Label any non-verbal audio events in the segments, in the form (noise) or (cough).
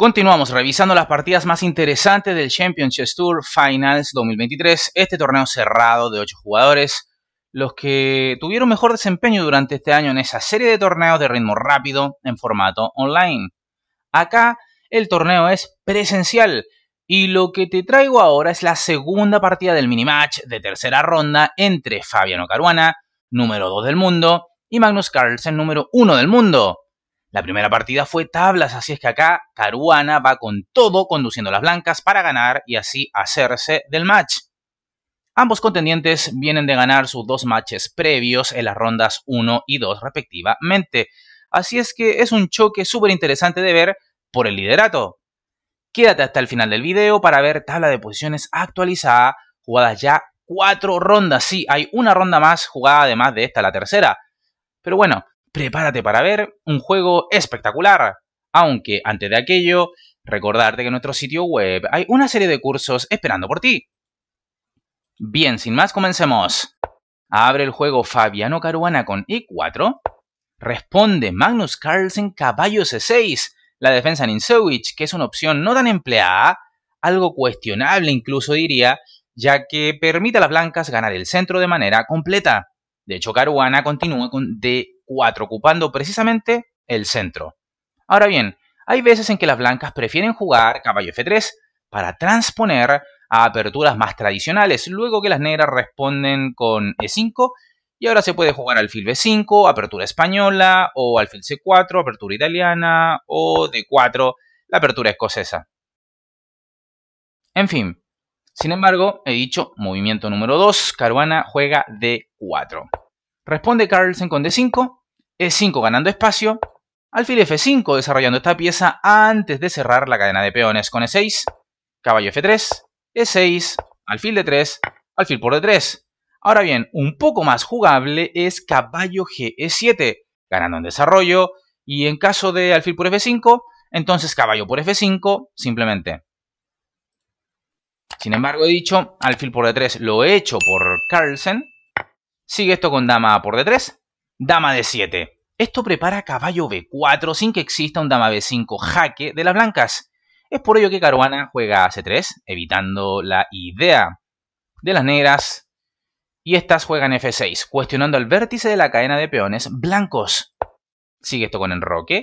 Continuamos revisando las partidas más interesantes del Championship Tour Finals 2023, este torneo cerrado de 8 jugadores. Los que tuvieron mejor desempeño durante este año en esa serie de torneos de ritmo rápido en formato online. Acá el torneo es presencial y lo que te traigo ahora es la segunda partida del minimatch de tercera ronda entre Fabiano Caruana, número 2 del mundo, y Magnus Carlsen, número 1 del mundo. La primera partida fue tablas, así es que acá Caruana va con todo conduciendo las blancas para ganar y así hacerse del match. Ambos contendientes vienen de ganar sus dos matches previos en las rondas 1 y 2 respectivamente, así es que es un choque súper interesante de ver por el liderato. Quédate hasta el final del video para ver tabla de posiciones actualizada, jugadas ya cuatro rondas, sí, hay una ronda más jugada además de esta, la tercera. Pero bueno, prepárate para ver un juego espectacular. Aunque antes de aquello, recordarte que en nuestro sitio web hay una serie de cursos esperando por ti. Bien, sin más, comencemos. Abre el juego Fabiano Caruana con E4. Responde Magnus Carlsen caballo C6. La defensa Ninsewich, que es una opción no tan empleada, algo cuestionable incluso diría, ya que permite a las blancas ganar el centro de manera completa. De hecho, Caruana continúa con D ocupando precisamente el centro. Ahora bien, hay veces en que las blancas prefieren jugar caballo F3 para transponer a aperturas más tradicionales, luego que las negras responden con E5 y ahora se puede jugar alfil B5, apertura española o alfil C4, apertura italiana o D4, la apertura escocesa. En fin, sin embargo, he dicho movimiento número 2, Caruana juega D4. Responde Carlsen con D5 e5 ganando espacio, alfil F5 desarrollando esta pieza antes de cerrar la cadena de peones con E6, caballo F3, E6, alfil D3, alfil por D3. Ahora bien, un poco más jugable es caballo g 7 e ganando en desarrollo, y en caso de alfil por F5, entonces caballo por F5, simplemente. Sin embargo, he dicho, alfil por D3 lo he hecho por Carlsen. Sigue esto con dama por D3, dama de 7 esto prepara caballo B4 sin que exista un dama B5 jaque de las blancas. Es por ello que Caruana juega C3, evitando la idea de las negras. Y estas juegan F6, cuestionando el vértice de la cadena de peones blancos. Sigue esto con enroque.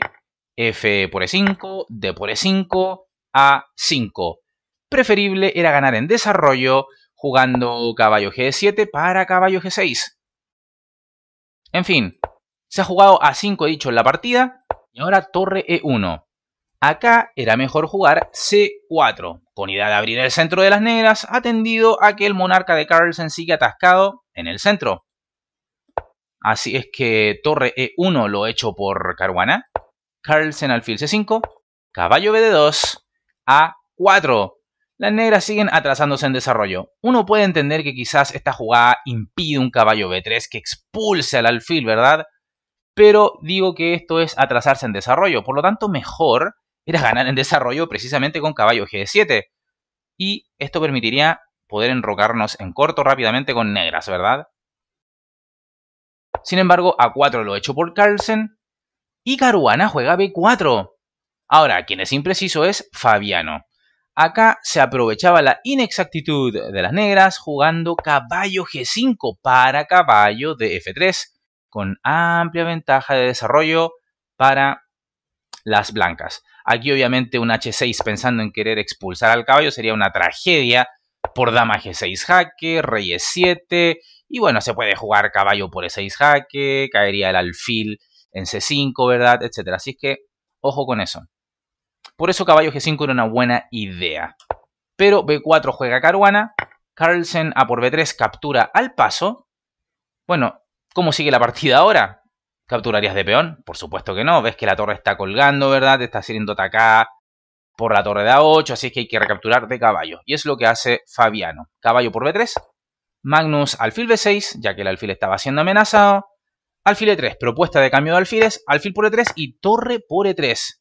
F por E5, D por E5, A5. Preferible era ganar en desarrollo jugando caballo G7 para caballo G6. En fin, se ha jugado a 5 dicho en la partida y ahora torre E1. Acá era mejor jugar C4, con idea de abrir el centro de las negras, atendido a que el monarca de Carlsen sigue atascado en el centro. Así es que torre E1 lo he hecho por Caruana. Carlsen alfil C5, caballo BD2, A4. Las negras siguen atrasándose en desarrollo. Uno puede entender que quizás esta jugada impide un caballo B3 que expulse al alfil, ¿verdad? pero digo que esto es atrasarse en desarrollo, por lo tanto mejor era ganar en desarrollo precisamente con caballo G7. Y esto permitiría poder enrocarnos en corto rápidamente con negras, ¿verdad? Sin embargo, A4 lo hecho por Carlsen y Caruana juega B4. Ahora, quien es impreciso es Fabiano. Acá se aprovechaba la inexactitud de las negras jugando caballo G5 para caballo de F3 con amplia ventaja de desarrollo para las blancas. Aquí obviamente un H6 pensando en querer expulsar al caballo sería una tragedia por dama G6 jaque, rey E7 y bueno, se puede jugar caballo por E6 jaque, caería el alfil en C5, ¿verdad? Etcétera. Así es que ojo con eso. Por eso caballo G5 era una buena idea. Pero B4 juega caruana, Carlsen a por B3 captura al paso. Bueno, ¿Cómo sigue la partida ahora? ¿Capturarías de peón? Por supuesto que no. Ves que la torre está colgando, ¿verdad? Te está siendo atacada por la torre de A8, así que hay que recapturar de caballo. Y es lo que hace Fabiano. Caballo por B3, Magnus alfil B6, ya que el alfil estaba siendo amenazado. Alfil E3, propuesta de cambio de alfiles, alfil por E3 y torre por E3.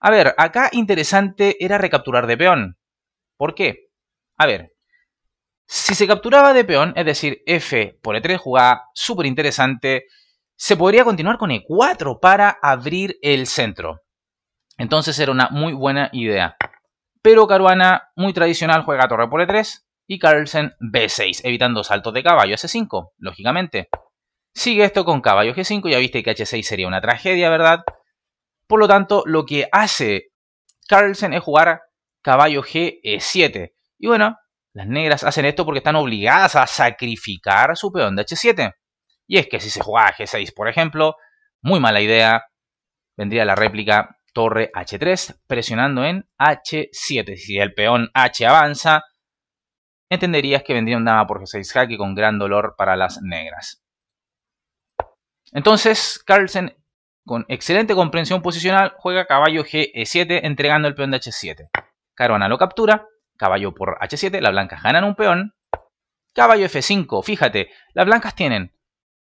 A ver, acá interesante era recapturar de peón. ¿Por qué? A ver, si se capturaba de peón, es decir, F por E3, jugada súper interesante, se podría continuar con E4 para abrir el centro. Entonces era una muy buena idea. Pero Caruana, muy tradicional, juega torre por E3 y Carlsen B6, evitando saltos de caballo s 5 e lógicamente. Sigue esto con caballo G5, ya viste que H6 sería una tragedia, ¿verdad? Por lo tanto, lo que hace Carlsen es jugar caballo G7. Y bueno, las negras hacen esto porque están obligadas a sacrificar su peón de H7. Y es que si se jugaba G6, por ejemplo, muy mala idea, vendría la réplica torre H3 presionando en H7. Si el peón H avanza, entenderías que vendría un dama por G6 jaque con gran dolor para las negras. Entonces, Carlsen, con excelente comprensión posicional, juega caballo G7 entregando el peón de H7. Carona lo captura caballo por h7, las blancas ganan un peón, caballo f5, fíjate, las blancas tienen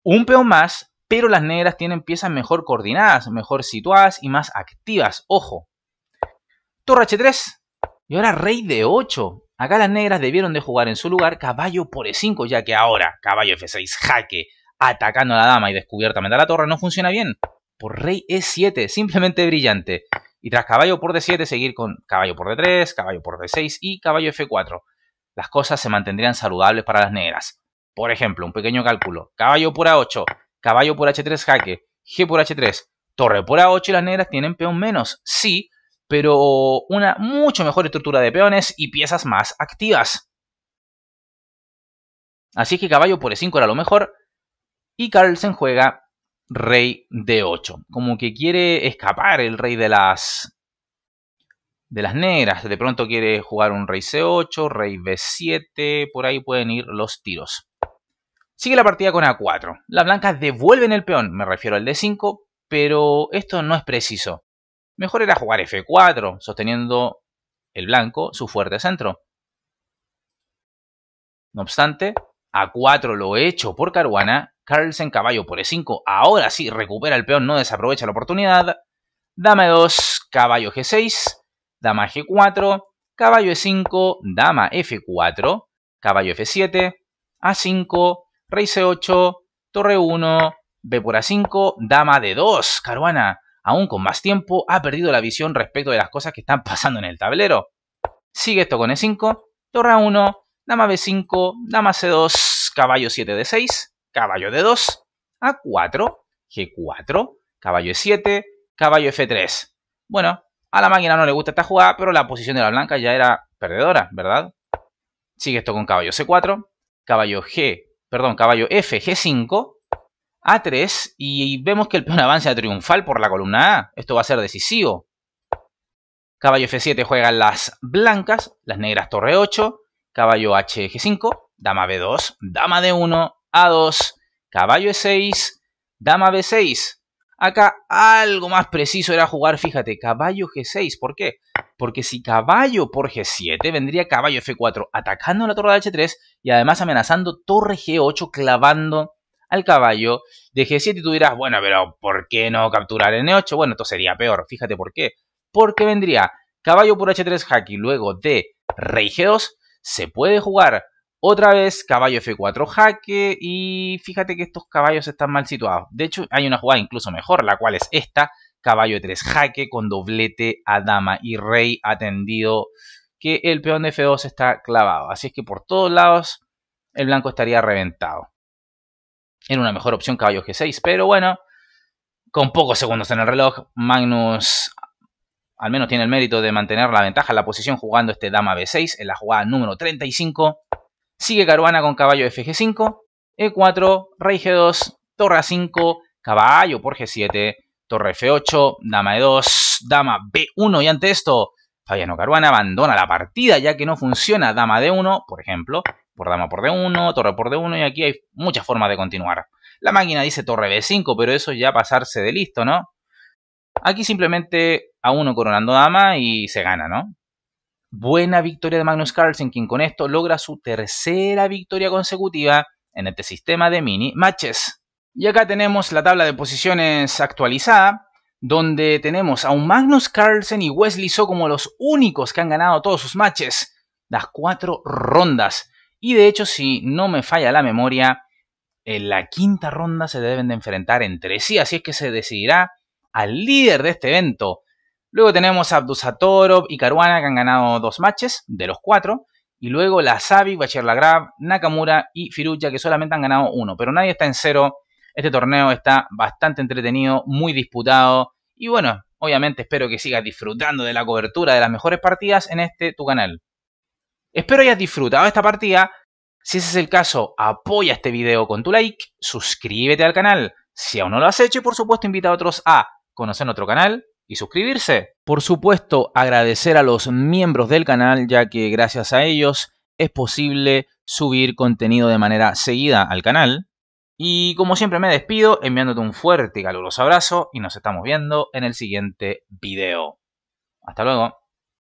un peón más, pero las negras tienen piezas mejor coordinadas, mejor situadas y más activas, ojo. Torre h3, y ahora rey de 8. Acá las negras debieron de jugar en su lugar caballo por e5, ya que ahora caballo f6 jaque atacando a la dama y descubiertamente a la torre no funciona bien por rey e7, simplemente brillante. Y tras caballo por d7 seguir con caballo por d3, caballo por d6 y caballo f4. Las cosas se mantendrían saludables para las negras. Por ejemplo, un pequeño cálculo. Caballo por a8, caballo por h3 jaque, g por h3, torre por a8 y las negras tienen peón menos. Sí, pero una mucho mejor estructura de peones y piezas más activas. Así que caballo por e5 era lo mejor. Y Carlsen juega rey de 8. Como que quiere escapar el rey de las de las negras. De pronto quiere jugar un rey C8, rey B7, por ahí pueden ir los tiros. Sigue la partida con A4. Las blancas devuelven el peón, me refiero al D5, pero esto no es preciso. Mejor era jugar F4, sosteniendo el blanco su fuerte centro. No obstante, A4 lo he hecho por Caruana Carlsen caballo por E5. Ahora sí, recupera el peón, no desaprovecha la oportunidad. Dama E2, caballo G6, dama G4, caballo E5, dama F4, caballo F7, A5, rey C8, torre 1, B por A5, dama D2. Caruana, aún con más tiempo, ha perdido la visión respecto de las cosas que están (laughs) pasando en el tablero. Sigue esto con E5, torre A1, dama B5, dama C2, caballo 7 D6, caballo de 2 a 4, G4, caballo E7, caballo F3. Bueno, a la máquina no le gusta esta jugada, pero la posición de la blanca ya era perdedora, ¿verdad? Sigue esto con caballo C4, caballo G, perdón, caballo F, G5, A3, y vemos que el peón avanza triunfal por la columna A. Esto va a ser decisivo. Caballo F7 juegan las blancas, las negras torre 8, caballo H, G5, dama B2, dama D1, a2, caballo E6, dama B6. Acá algo más preciso era jugar, fíjate, caballo G6. ¿Por qué? Porque si caballo por G7, vendría caballo F4 atacando la torre de H3 y además amenazando torre G8 clavando al caballo de G7 y tú dirás, bueno, pero ¿por qué no capturar N8? Bueno, esto sería peor, fíjate por qué. Porque vendría caballo por H3 hack y luego de rey G2 se puede jugar otra vez, caballo F4 jaque y fíjate que estos caballos están mal situados. De hecho, hay una jugada incluso mejor, la cual es esta. Caballo 3 jaque con doblete a dama y rey atendido que el peón de F2 está clavado. Así es que por todos lados el blanco estaría reventado. Era una mejor opción caballo G6, pero bueno, con pocos segundos en el reloj, Magnus al menos tiene el mérito de mantener la ventaja en la posición jugando este dama B6 en la jugada número 35. Sigue Caruana con caballo FG5, E4, rey G2, torre A5, caballo por G7, torre F8, dama E2, dama B1 y ante esto Fabiano Caruana abandona la partida ya que no funciona dama D1, por ejemplo, por dama por D1, torre por D1 y aquí hay muchas formas de continuar. La máquina dice torre B5, pero eso es ya pasarse de listo, ¿no? Aquí simplemente a uno coronando dama y se gana, ¿no? Buena victoria de Magnus Carlsen, quien con esto logra su tercera victoria consecutiva en este sistema de mini matches. Y acá tenemos la tabla de posiciones actualizada, donde tenemos a un Magnus Carlsen y Wesley So como los únicos que han ganado todos sus matches, las cuatro rondas. Y de hecho, si no me falla la memoria, en la quinta ronda se deben de enfrentar entre sí, así es que se decidirá al líder de este evento, Luego tenemos a Abdusatorov y Caruana que han ganado dos matches de los cuatro. Y luego la Sabi, Bachir Lagrab, Nakamura y Firuja, que solamente han ganado uno. Pero nadie está en cero. Este torneo está bastante entretenido, muy disputado. Y bueno, obviamente espero que sigas disfrutando de la cobertura de las mejores partidas en este tu canal. Espero hayas disfrutado esta partida. Si ese es el caso, apoya este video con tu like, suscríbete al canal si aún no lo has hecho y por supuesto invita a otros a conocer nuestro canal, y suscribirse. Por supuesto, agradecer a los miembros del canal, ya que gracias a ellos es posible subir contenido de manera seguida al canal. Y como siempre me despido enviándote un fuerte y caluroso abrazo y nos estamos viendo en el siguiente video. Hasta luego.